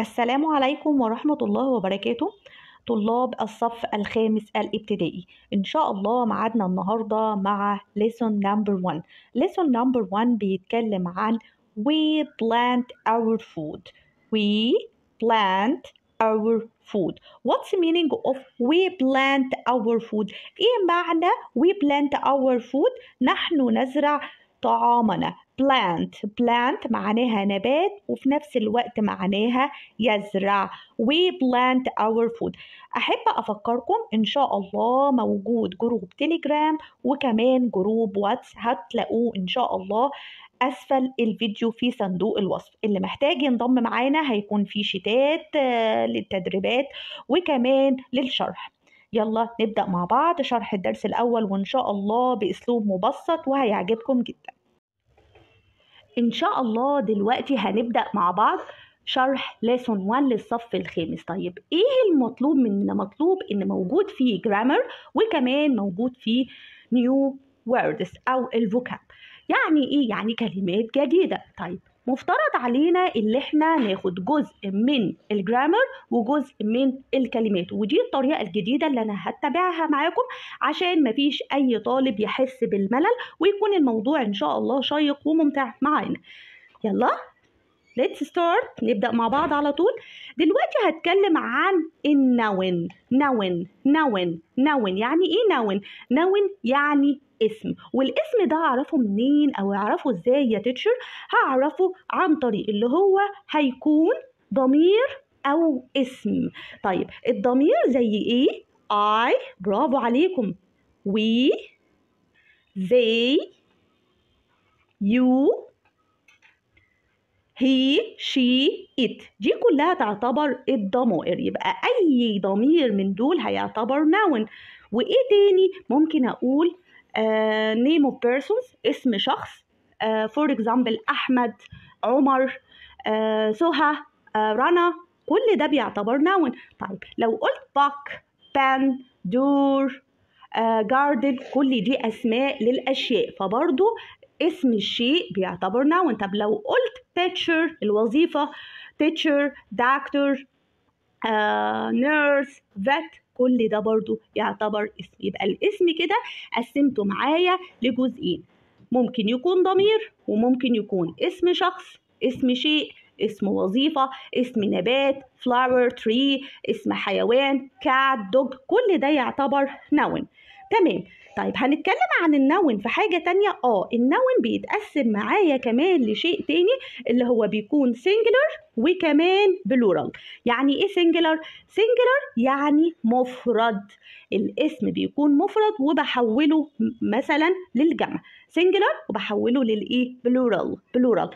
السلام عليكم ورحمة الله وبركاته طلاب الصف الخامس الابتدائي إن شاء الله معادنا النهاردة مع lesson number one lesson number one بيتكلم عن we plant our food we plant our food what's the meaning of we plant our food إيه معنى we plant our food نحن نزرع طعامنا plant plant معناها نبات وفي نفس الوقت معناها يزرع we plant our food أحب أفكركم إن شاء الله موجود جروب تليجرام وكمان جروب واتس هتلاقوه إن شاء الله اسفل الفيديو في صندوق الوصف اللي محتاج ينضم معانا هيكون في شتات آه، للتدريبات وكمان للشرح يلا نبدا مع بعض شرح الدرس الاول وان شاء الله باسلوب مبسط وهيعجبكم جدا إن شاء الله دلوقتي هنبدأ مع بعض شرح ليسون 1 للصف الخامس طيب إيه المطلوب مننا مطلوب إن موجود فيه grammar وكمان موجود فيه new words أو الفوكاب يعني إيه يعني كلمات جديدة طيب مفترض علينا اللي احنا ناخد جزء من الجرامر وجزء من الكلمات ودي الطريقه الجديده اللي انا هتبعها معاكم عشان مفيش اي طالب يحس بالملل ويكون الموضوع ان شاء الله شيق وممتع معانا يلا let's start نبدأ مع بعض على طول دلوقتي هتكلم عن النون نون نون نون يعني ايه نون نون يعني اسم والاسم ده اعرفه منين او اعرفه ازاي يا تيتشر هعرفه عن طريق اللي هو هيكون ضمير او اسم طيب الضمير زي ايه I برافو عليكم وي زي يو هي شي ات دي كلها تعتبر الضمائر يبقى اي ضمير من دول هيعتبر ناون وايه تاني ممكن اقول نيم اوف بيرسونز اسم شخص فور آه، اكزامبل احمد عمر آه، سهى آه، رنا كل ده بيعتبر نون طيب لو قلت باك بان دور جاردن كل دي اسماء للاشياء فبرضو اسم الشيء بيعتبر نون طب لو قلت teacher الوظيفه teacher دكتور نيرس vet كل ده برضو يعتبر اسم يبقى الاسم كده قسمته معايا لجزئين ممكن يكون ضمير وممكن يكون اسم شخص اسم شيء اسم وظيفة اسم نبات flower tree اسم حيوان cat dog كل ده يعتبر noun تمام طيب هنتكلم عن النون في حاجة تانية اه النون بيتقسم معايا كمان لشيء تاني اللي هو بيكون سنجلر وكمان بلورال يعني ايه سنجلر؟ سنجلر يعني مفرد الاسم بيكون مفرد وبحوله مثلا للجمع سنجلر وبحوله للايه؟ بلورال بلورال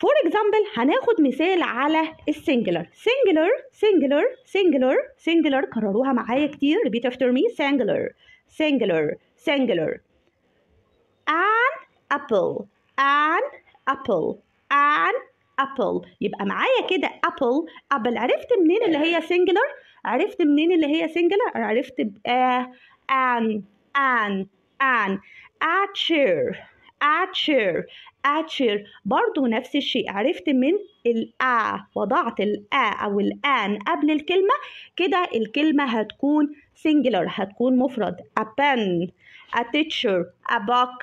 فور اكزامبل هناخد مثال على السنجلر سنجلر سنجلر سنجلر سنجلر كرروها معايا كتير ريبيت افتر مي سنجلر singular singular an apple an apple an apple يبقى معايا كده apple apple عرفت منين اللي هي singular عرفت منين اللي هي singular عرفت ب an an an a chair at chair at chair برضو نفس الشيء عرفت من الأ وضعت الأ أو الآن قبل الكلمة كده الكلمة هتكون singular هتكون مفرد a pen a teacher a book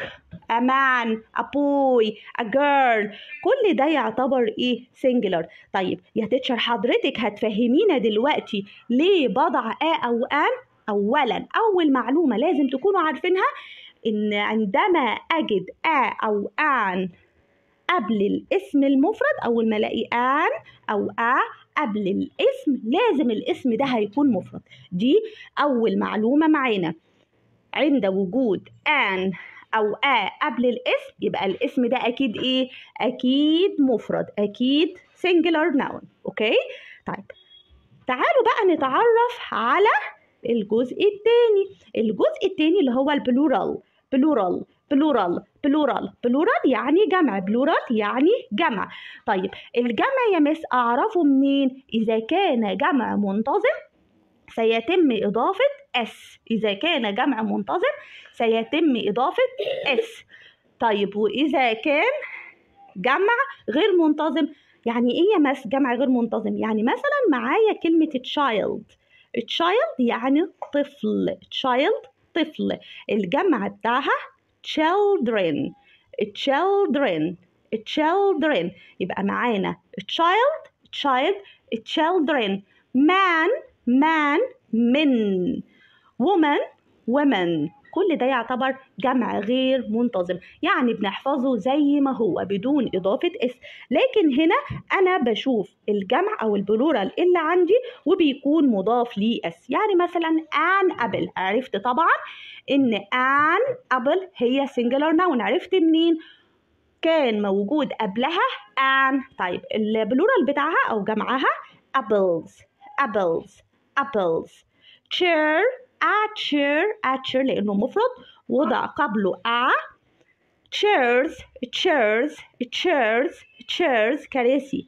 a man a boy a girl كل ده يعتبر ايه singular طيب يا تيتشر حضرتك هتفهمينا دلوقتي ليه بضع ا أو ان أولا أول معلومة لازم تكونوا عارفينها إن عندما أجد آ أو آن قبل الاسم المفرد أول ما ألاقي آن أو آ قبل الاسم لازم الاسم ده هيكون مفرد دي أول معلومة معانا عند وجود آن أو آ قبل الاسم يبقى الاسم ده أكيد إيه؟ أكيد مفرد أكيد singular noun أوكي؟ طيب تعالوا بقى نتعرف على الجزء الثاني الجزء الثاني اللي هو البلورال بلورال بلورال بلورال بلورال يعني جمع بلورال يعني جمع طيب الجمع يا مس أعرفه منين إذا كان جمع منتظم سيتم إضافة S إذا كان جمع منتظم سيتم إضافة S طيب وإذا كان جمع غير منتظم يعني إيه يا مس جمع غير منتظم يعني مثلا معايا كلمة child تشايلد يعني طفل تشايلد الطفل الجمع بتاعها children children children يبقى معانا child child children man man من woman woman كل ده يعتبر جمع غير منتظم يعني بنحفظه زي ما هو بدون إضافة اس لكن هنا أنا بشوف الجمع أو البلورال اللي عندي وبيكون مضاف لي اس يعني مثلا آن أبل عرفت طبعا إن آن أبل هي singular noun عرفت منين؟ كان موجود قبلها آن طيب البلورال بتاعها أو جمعها apples apples apples chair أتشير أتشير لأنه مفرد وضع قبله أ chairs chairs chairs chairs كراسي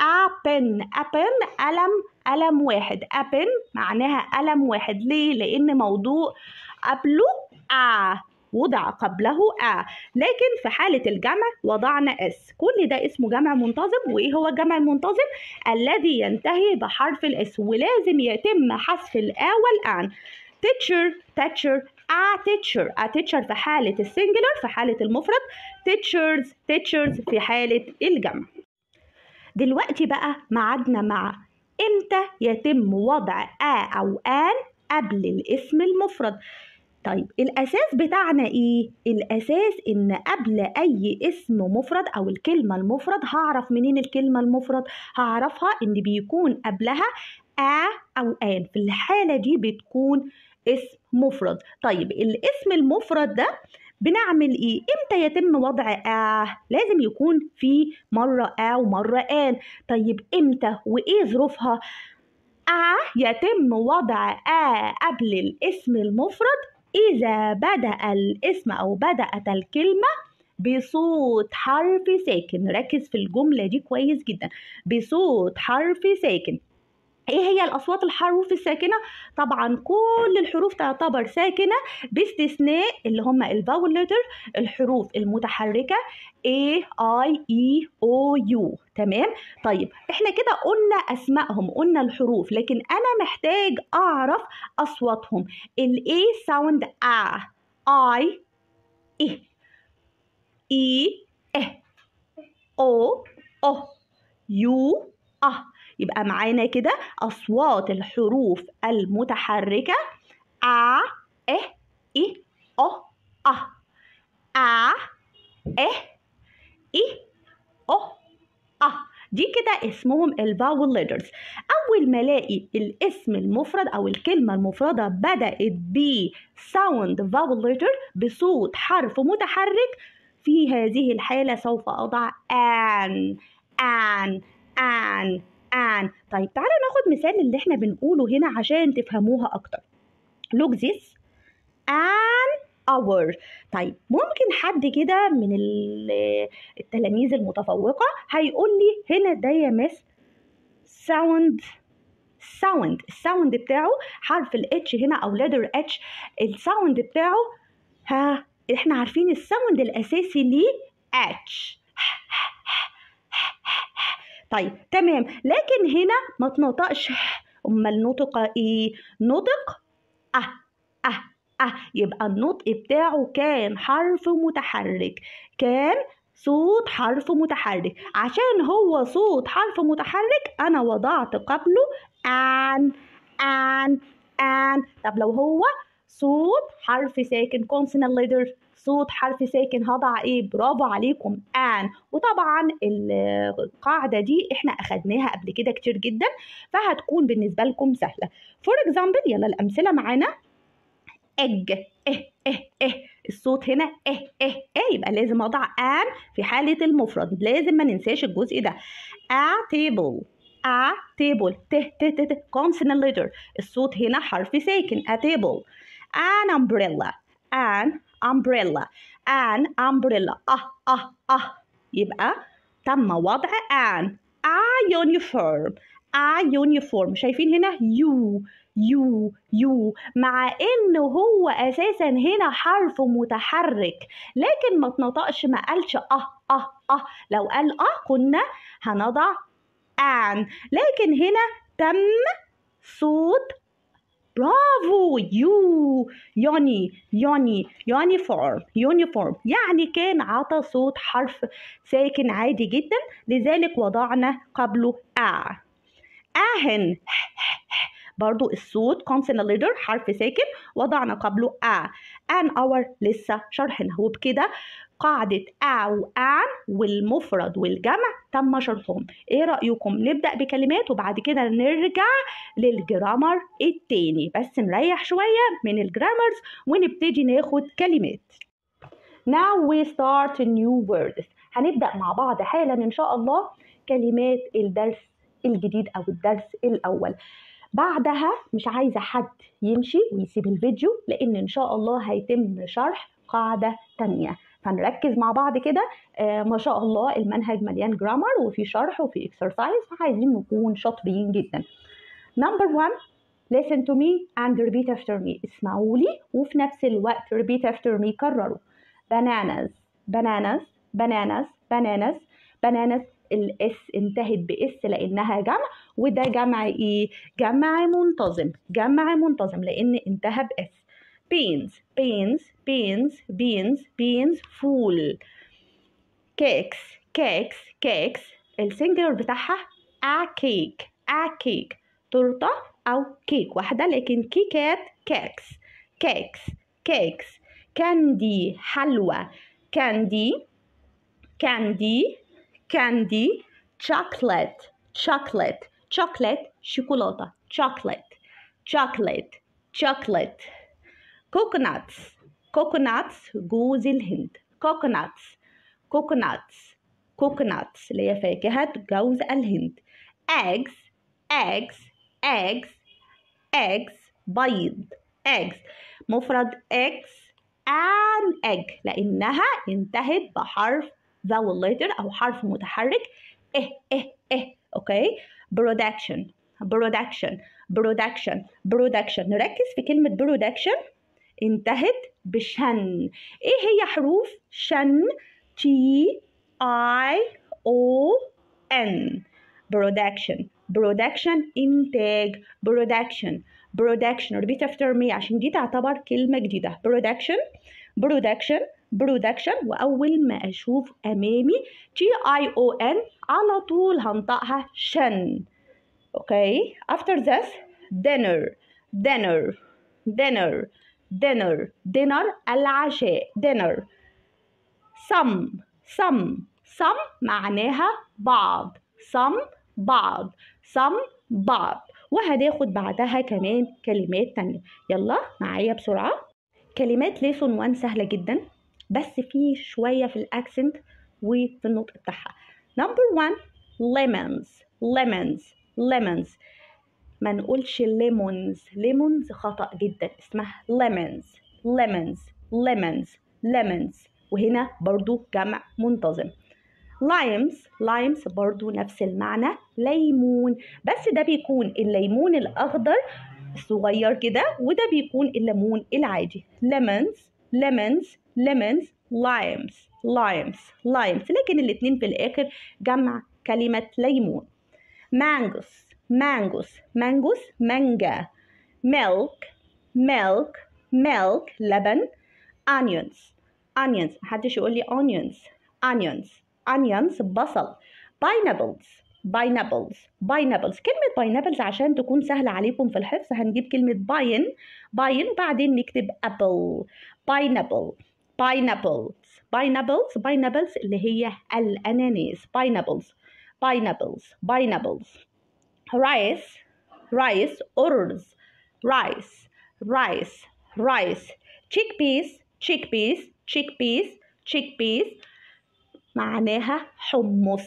أبن أبن ألم ألم واحد أبن معناها ألم واحد ليه؟ لأن موضوع قبله أ وضع قبله آ لكن في حالة الجمع وضعنا اس كل ده اسمه جمع منتظم وإيه هو الجمع المنتظم الذي ينتهي بحرف الاس ولازم يتم حذف الآ والآن teacher teacher a teacher a teacher في حالة السنجلر في حالة المفرد teachers teachers في حالة الجمع دلوقتي بقى معادنا مع امتى يتم وضع a أو an قبل الاسم المفرد طيب الأساس بتاعنا إيه؟ الأساس إن قبل أي اسم مفرد أو الكلمة المفرد هعرف منين الكلمة المفرد؟ هعرفها إن بيكون قبلها آ أو آن في الحالة دي بتكون اسم مفرد طيب الاسم المفرد ده بنعمل ايه امتى يتم وضع آه لازم يكون في مرة آه ومرة آن طيب امتى وايه ظروفها آه يتم وضع آه قبل الاسم المفرد إذا بدأ الاسم أو بدأت الكلمة بصوت حرف ساكن ركز في الجملة دي كويس جدا بصوت حرف ساكن ايه هي الاصوات الحروف الساكنه طبعا كل الحروف تعتبر ساكنه باستثناء اللي هم الباول ليتر الحروف المتحركه A I E O U تمام طيب احنا كده قلنا اسمائهم قلنا الحروف لكن انا محتاج اعرف اصواتهم ال A sound A I E E E O O U A يبقى معانا كده أصوات الحروف المتحركة أ إ إ أ أ أ إ إي أ أ دي كده اسمهم الفاول ليترز اول ما الاقي الاسم المفرد او الكلمه المفرده بدات ب ساوند فاول ليتر بصوت حرف متحرك في هذه الحاله سوف اضع ان ان ان and طيب تعالى ناخد مثال اللي احنا بنقوله هنا عشان تفهموها أكتر look this an hour طيب ممكن حد كده من التلاميذ المتفوقة هيقول لي هنا ده يا مس sound sound الساوند بتاعه حرف الاتش هنا او letter اتش الساوند بتاعه ها احنا عارفين الساوند الاساسي ليه اتش طيب تمام لكن هنا ما تنطقش امال نطق ايه نطق اه اه اه يبقى النطق بتاعه كان حرف متحرك كان صوت حرف متحرك عشان هو صوت حرف متحرك انا وضعت قبله ان ان ان طب لو هو صوت حرف ساكن consonant letter صوت حرف ساكن هضع ايه برافو عليكم ان وطبعا القاعده دي احنا اخدناها قبل كده كتير جدا فهتكون بالنسبه لكم سهله فور اكزامبل يلا الامثله معانا اج اه اه اه الصوت هنا اه اه اه يبقى لازم اضع ان في حاله المفرد لازم ما ننساش الجزء ده ا تيبل a table ت ت ت ت consonant letter الصوت هنا حرف ساكن a table an umbrella an umbrella an umbrella أه أه أه يبقى تم وضع an a uniform a uniform شايفين هنا يو يو يو مع ان هو اساسا هنا حرف متحرك لكن ما اتنطقش ما قالش اه اه اه لو قال اه كنا هنضع ان لكن هنا تم صوت برافو يو يوني يوني يونيفورم يونيفورم يعني كان عطى صوت حرف ساكن عادي جدا لذلك وضعنا قبله آ آهن برضو الصوت consonant leader حرف ساكن وضعنا قبله آ ان اور لسه شرحنا وبكده قاعدة أو وأن والمفرد والجمع تم شرحهم إيه رأيكم نبدأ بكلمات وبعد كده نرجع للجرامر التاني بس نريح شوية من الجرامرز ونبتدي ناخد كلمات Now we start new words هنبدأ مع بعض حالا إن شاء الله كلمات الدرس الجديد أو الدرس الأول بعدها مش عايزة حد يمشي ويسيب الفيديو لأن إن شاء الله هيتم شرح قاعدة تانية فنركز مع بعض كده آه، ما شاء الله المنهج مليان جرامر وفي شرح وفي اكسرسايز فعايزين نكون شاطرين جدا نمبر 1 listen to me and repeat after me اسمعوا لي وفي نفس الوقت repeat after me كرروا bananas bananas bananas bananas bananas الاس انتهت باس لانها جمع وده جمع ايه جمع منتظم جمع منتظم لان انتهى باس beans beans beans beans beans فول cakes cakes cakes السنجلر بتاعها a cake a cake تورتة أو كيك واحدة لكن كيكات cakes cakes cakes candy حلوى candy candy candy chocolate chocolate chocolate شوكولاتة chocolate chocolate chocolate كوكوناتس كوكوناتس جوز الهند كوكوناتس كوكوناتس كوكوناتس اللي هي فاكهة جوز الهند eggs eggs eggs eggs بيض eggs مفرد eggs an egg لأنها انتهت بحرف vowel letter أو حرف متحرك إيه إيه إيه أوكي production production production production نركز في كلمة production انتهت بشن ايه هي حروف شن تي اي او ان برودكشن برودكشن انتاج برودكشن برودكشن ريبيت افتر مي عشان دي تعتبر كلمه جديده برودكشن برودكشن برودكشن واول ما اشوف امامي تي اي او ان على طول هنطقها شن اوكي افتر ذس دينر دينر دينر dinner dinner العشاء dinner some some some معناها بعض some بعض some بعض وهناخد بعدها كمان كلمات تانية يلا معايا بسرعة كلمات ليسون 1 سهلة جدا بس في شوية في الأكسنت وفي النطق بتاعها نمبر 1 lemons lemons lemons ما نقولش ليمونز ليمونز خطأ جدا اسمها ليمونز ليمونز ليمونز ليمونز وهنا برضو جمع منتظم لايمز لايمز برضو نفس المعنى ليمون بس ده بيكون الليمون الأخضر الصغير كده وده بيكون الليمون العادي ليمونز ليمونز ليمونز لايمز لايمز لايمز لكن الاتنين في الآخر جمع كلمة ليمون مانجوس مانجوس مانجوس مانجا milk milk milk لبن onions onions محدش يقول لي onions onions onions بصل pineapples pineapples pineapples كلمة pineapples عشان تكون سهلة عليكم في الحفظ هنجيب كلمة باين باين وبعدين نكتب apple pineapple pineapples pineapples pineapples اللي هي الأناناس pineapples pineapples pineapples rice, rice, orange, rice, rice, rice, chickpeas, chickpeas, chickpeas, chickpeas معناها hummus,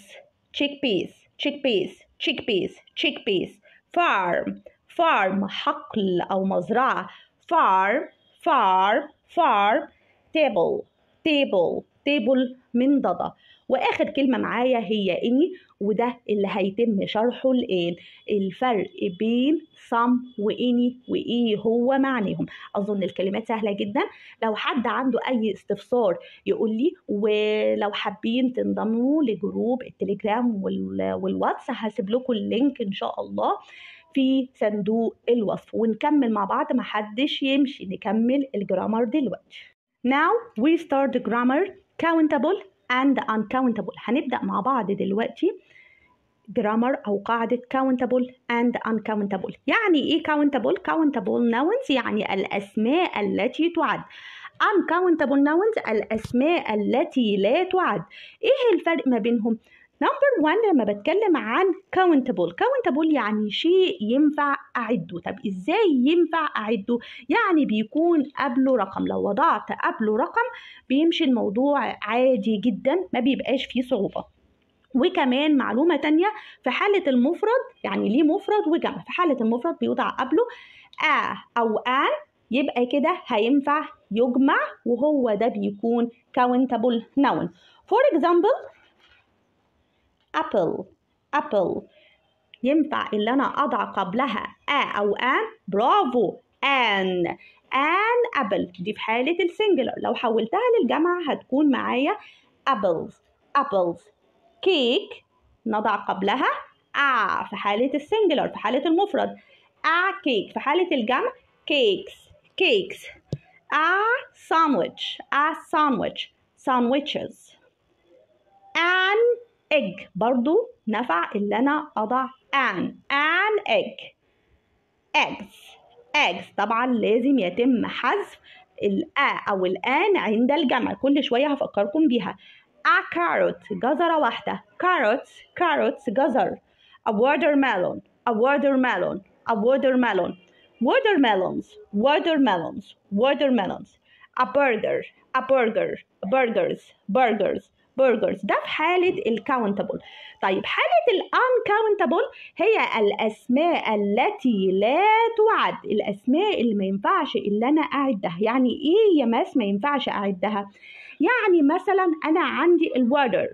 chickpeas chickpeas chickpeas chickpeas farm farm حقل أو مزرعة farm farm farm table table table منضدة واخر كلمه معايا هي اني وده اللي هيتم شرحه الان الفرق بين صم واني وايه هو معناهم اظن الكلمات سهله جدا لو حد عنده اي استفسار يقول لي ولو حابين تنضموا لجروب التليجرام والواتس هسيب لكم اللينك ان شاء الله في صندوق الوصف ونكمل مع بعض محدش يمشي نكمل الجرامر دلوقتي Now we start the grammar countable and uncountable هنبدأ مع بعض دلوقتي جرامر أو قاعدة countable and uncountable يعني إيه countable؟ countable nouns يعني الأسماء التي تعد uncountable nouns الأسماء التي لا تعد إيه الفرق ما بينهم؟ نمبر 1 لما بتكلم عن كاونتبل كاونتبل يعني شيء ينفع أعده طب إزاي ينفع أعده يعني بيكون قبله رقم لو وضعت قبله رقم بيمشي الموضوع عادي جدا ما بيبقاش فيه صعوبة وكمان معلومة تانية في حالة المفرد يعني ليه مفرد وجمع في حالة المفرد بيوضع قبله آ أو آن يبقى كده هينفع يجمع وهو ده بيكون countable noun for example apple apple ينفع اللي أنا أضع قبلها a أو an برافو an an apple دي في حالة السنجلر لو حولتها للجمع هتكون معايا apples apples cake نضع قبلها a في حالة السنجلر في حالة المفرد a cake في حالة الجمع cakes cakes a sandwich a sandwich sandwiches an egg برضو نفع اللي أنا أضع an an egg eggs eggs طبعا لازم يتم حذف الآ أو الآن عند الجمع كل شوية هفكركم بيها a carrot جزرة واحدة carrots carrots جزر a watermelon a watermelon a watermelon watermelons watermelons watermelons a burger a burger burgers burgers برجرز ده في حالة الكاونتابل طيب حالة الانكاونتابل هي الأسماء التي لا تعد الأسماء اللي ما ينفعش إلا أنا أعدها يعني إيه يا ماس ما ينفعش أعدها يعني مثلا أنا عندي الوادر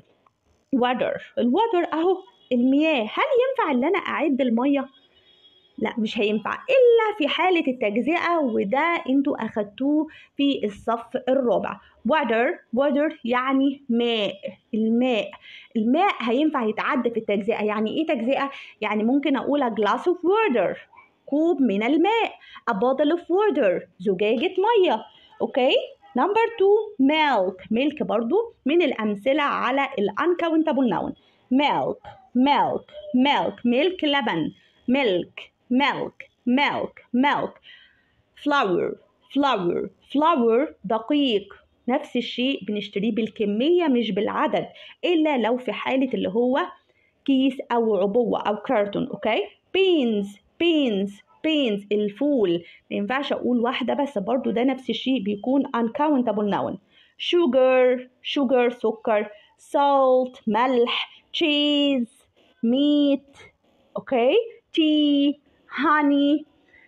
الوادر الوادر أهو المياه هل ينفع إن أنا أعد المية لا مش هينفع إلا في حالة التجزئة وده انتوا أخدتوه في الصف الرابع water water يعني ماء الماء الماء هينفع يتعدى في التجزئة يعني إيه تجزئة؟ يعني ممكن أقول a glass of water كوب من الماء a bottle of water زجاجة مية أوكي؟ نمبر 2 milk ملك برضو من الأمثلة على الأنكاونتابل نون milk milk milk ملك لبن milk milk milk milk flour flour flour دقيق نفس الشيء بنشتريه بالكمية مش بالعدد إلا لو في حالة اللي هو كيس أو عبوة أو كرتون أوكي بينز بينز بينز الفول ما ينفعش أقول واحدة بس برضو ده نفس الشيء بيكون uncountable noun sugar sugar سكر salt ملح cheese meat أوكي tea هاني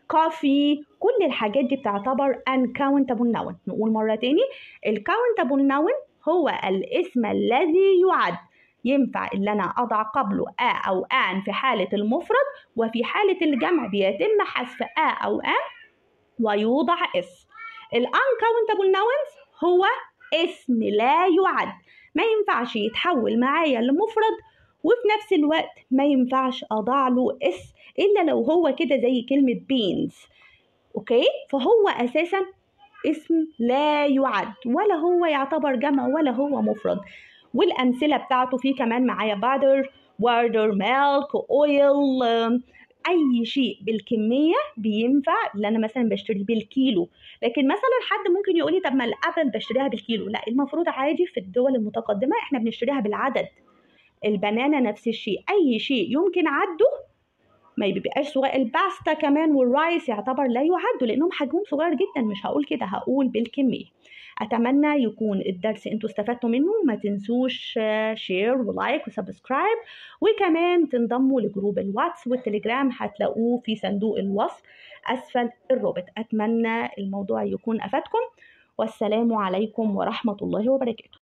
كوفي كل الحاجات دي بتعتبر uncountable noun نقول مرة تاني الكاونتابل noun هو الاسم الذي يعد ينفع اللي أنا أضع قبله أ أو آن في حالة المفرد وفي حالة الجمع بيتم حذف أ أو آن ويوضع اس الانكاونتابل نونز هو اسم لا يعد ما ينفعش يتحول معايا لمفرد وفي نفس الوقت ما ينفعش اضع له اس الا لو هو كده زي كلمه بينز اوكي فهو اساسا اسم لا يعد ولا هو يعتبر جمع ولا هو مفرد والامثله بتاعته في كمان معايا بادر واردر ميلك اويل اي شيء بالكميه بينفع اللي انا مثلا بشتريه بالكيلو لكن مثلا حد ممكن يقول لي طب ما الابل بشتريها بالكيلو لا المفروض عادي في الدول المتقدمه احنا بنشتريها بالعدد البنانه نفس الشيء اي شيء يمكن عده ما بيبقاش صغير الباستا كمان والرايس يعتبر لا يعدوا لانهم حجمهم صغير جدا مش هقول كده هقول بالكميه اتمنى يكون الدرس انتوا استفدتوا منه ما تنسوش شير ولايك وسبسكرايب وكمان تنضموا لجروب الواتس والتليجرام هتلاقوه في صندوق الوصف اسفل الرابط اتمنى الموضوع يكون افادكم والسلام عليكم ورحمه الله وبركاته